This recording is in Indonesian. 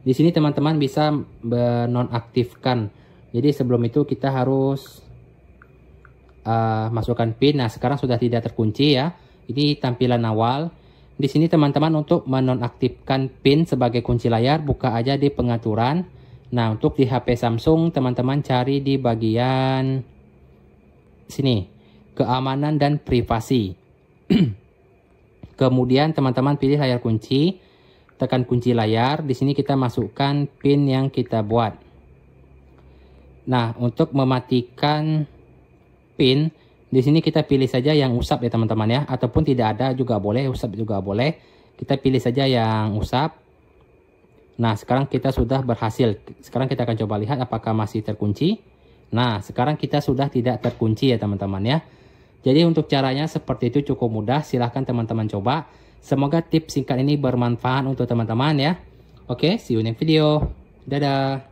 Di sini teman-teman bisa menonaktifkan. Jadi sebelum itu kita harus uh, masukkan pin. Nah, sekarang sudah tidak terkunci ya. Ini tampilan awal. Di sini teman-teman untuk menonaktifkan pin sebagai kunci layar, buka aja di pengaturan. Nah, untuk di HP Samsung, teman-teman cari di bagian sini, keamanan dan privasi. Kemudian teman-teman pilih layar kunci tekan kunci layar. Di sini kita masukkan pin yang kita buat. Nah, untuk mematikan pin, di sini kita pilih saja yang usap ya teman-teman ya. Ataupun tidak ada juga boleh, usap juga boleh. Kita pilih saja yang usap. Nah, sekarang kita sudah berhasil. Sekarang kita akan coba lihat apakah masih terkunci. Nah, sekarang kita sudah tidak terkunci ya teman-teman ya. Jadi untuk caranya seperti itu cukup mudah. Silahkan teman-teman coba. Semoga tips singkat ini bermanfaat untuk teman-teman ya. Oke, see you next video. Dadah.